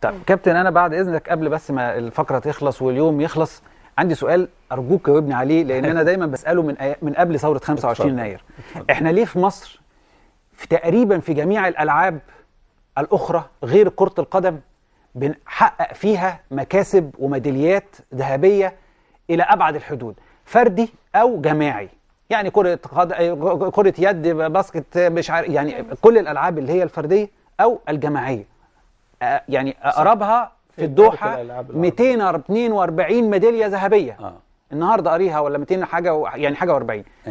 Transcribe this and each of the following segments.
طيب كابتن انا بعد اذنك قبل بس ما الفقره تخلص واليوم يخلص عندي سؤال ارجوك جاوبني عليه لان انا دايما بساله من من قبل ثوره 25 يناير احنا ليه في مصر في تقريبا في جميع الالعاب الاخرى غير كره القدم بنحقق فيها مكاسب وميداليات ذهبيه الى ابعد الحدود فردي او جماعي يعني كره كره يد باسكت مش عارف يعني كل الالعاب اللي هي الفرديه او الجماعيه يعني اقربها في الدوحه 242 ميداليه ذهبيه آه. النهارده قاريها ولا 200 حاجه و... يعني حاجه و40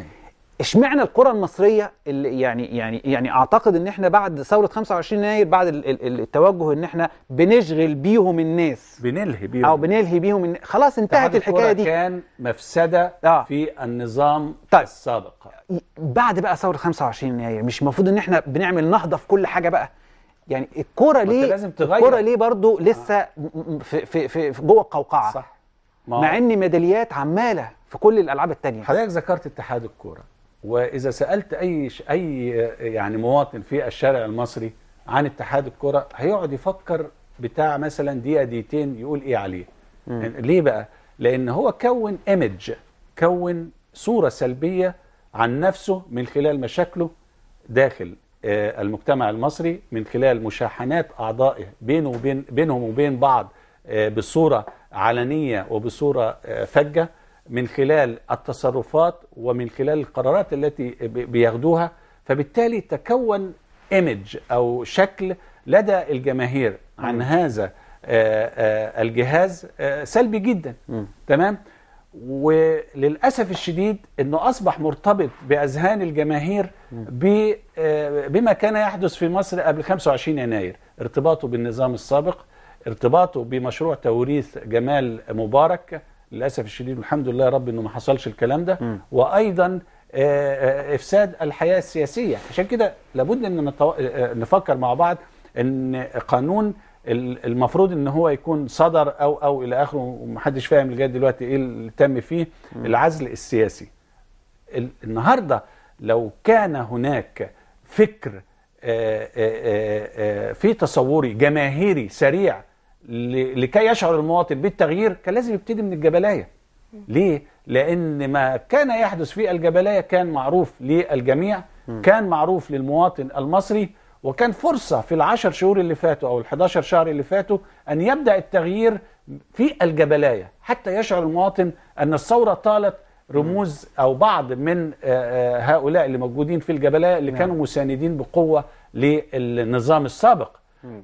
اشمعنى الكره المصريه اللي يعني يعني يعني اعتقد ان احنا بعد ثوره 25 يناير بعد التوجه ان احنا بنشغل بيهم الناس بنلهي بيهم او بنلهي بيهم الناس. خلاص انتهت الحكايه دي كان مفسده آه. في النظام طيب. السابق بعد بقى ثوره 25 يناير مش المفروض ان احنا بنعمل نهضه في كل حاجه بقى يعني الكوره ليه لازم تغير الكوره ليه برضو آه. لسه آه. في, في, في, في جوه القوقعه صح مع ان ميداليات عماله في كل الالعاب الثانيه حضرتك ذكرت اتحاد الكوره واذا سالت اي اي يعني مواطن في الشارع المصري عن اتحاد الكوره هيقعد يفكر بتاع مثلا دقيقه دقيقتين يقول ايه عليه م. ليه بقى لان هو كون ايمج كون صوره سلبيه عن نفسه من خلال مشاكله داخل آه، المجتمع المصري من خلال مشاحنات أعضائه بينه وبين بينهم وبين بعض آه، بصورة علنية وبصورة آه، فجة من خلال التصرفات ومن خلال القرارات التي بياخدوها فبالتالي تكون ايمج أو شكل لدى الجماهير عن هذا الجهاز سلبي جدا تمام وللاسف الشديد انه اصبح مرتبط باذهان الجماهير آه، بما كان يحدث في مصر قبل 25 يناير ارتباطه بالنظام السابق ارتباطه بمشروع توريث جمال مبارك للاسف الشديد والحمد لله يا رب انه ما حصلش الكلام ده وايضا آه، آه، افساد الحياه السياسيه عشان كده لابد ان نفكر مع بعض ان قانون المفروض ان هو يكون صدر او او الى اخره ومحدش فاهم لغايه دلوقتي ايه اللي تم فيه العزل السياسي النهارده لو كان هناك فكر آه، آه، آه، في تصوري جماهيري سريع لكي يشعر المواطن بالتغيير كان لازم يبتدي من الجبلايه ليه لان ما كان يحدث في الجبلايه كان معروف للجميع كان معروف للمواطن المصري وكان فرصة في العشر شهور اللي فاتوا أو الحداشر شهر اللي فاتوا أن يبدأ التغيير في الجبلاية حتى يشعر المواطن أن الثورة طالت رموز أو بعض من آه، آه، هؤلاء اللي موجودين في الجبلاية اللي نعم. كانوا مساندين بقوة للنظام السابق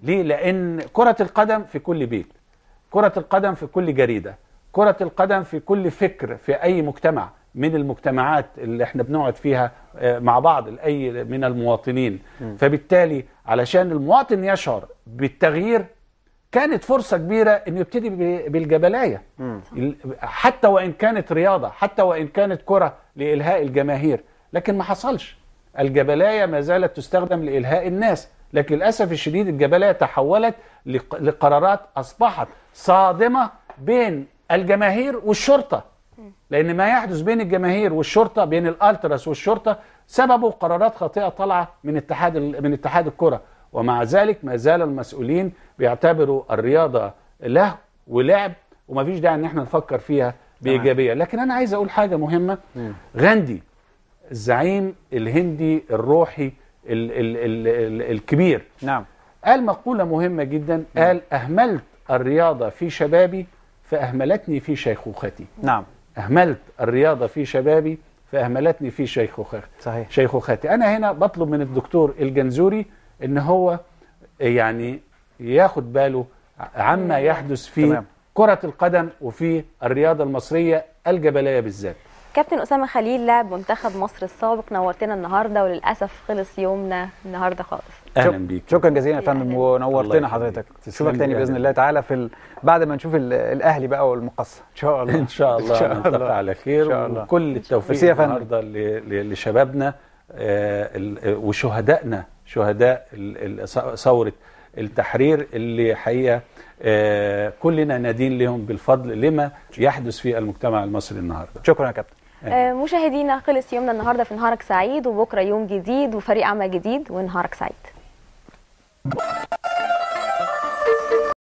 ليه؟ لأن كرة القدم في كل بيت كرة القدم في كل جريدة كرة القدم في كل فكر في أي مجتمع من المجتمعات اللي احنا بنقعد فيها مع بعض لأي من المواطنين م. فبالتالي علشان المواطن يشعر بالتغيير كانت فرصة كبيرة أن يبتدي بالجبلاية حتى وإن كانت رياضة حتى وإن كانت كرة لإلهاء الجماهير لكن ما حصلش الجبلاية ما زالت تستخدم لإلهاء الناس لكن للأسف الشديد الجبلاية تحولت لقرارات أصبحت صادمة بين الجماهير والشرطة لان ما يحدث بين الجماهير والشرطه بين الالتراس والشرطه سببه قرارات خاطئه طالعه من اتحاد من اتحاد الكره ومع ذلك ما زال المسؤولين بيعتبروا الرياضه لهو ولعب وما فيش داعي ان احنا نفكر فيها بايجابيه لكن انا عايز اقول حاجه مهمه غاندي الزعيم الهندي الروحي ال ال ال ال الكبير نعم قال مقوله مهمه جدا قال اهملت الرياضه في شبابي فاهملتني في شيخوختي نعم أهملت الرياضة في شبابي فأهملتني في شيخوختي أنا هنا بطلب من الدكتور الجنزوري إن هو يعني ياخد باله عما يحدث في كرة القدم وفي الرياضة المصرية الجبلية بالذات كابتن أسامة خليل لاعب منتخب مصر السابق نورتنا النهارده وللأسف خلص يومنا النهارده خالص اهلا بيك شكرا جزيلا يا فندم ونورتنا حضرتك نشوفك تاني باذن الله تعالى في ال... بعد ما نشوف ال... الاهلي بقى والمقصه ان شاء الله ان شاء الله, الله. نلتقي على خير وكل التوفيق النهارده ل... لشبابنا آه, آه، وشهدائنا شهداء ثوره التحرير اللي حقيقه آه كلنا نادين لهم بالفضل لما يحدث في المجتمع المصري النهارده شكرا يا كابتن آه. آه، مشاهدينا خلص يومنا النهارده في نهارك سعيد وبكره يوم جديد وفريق عمل جديد ونهارك سعيد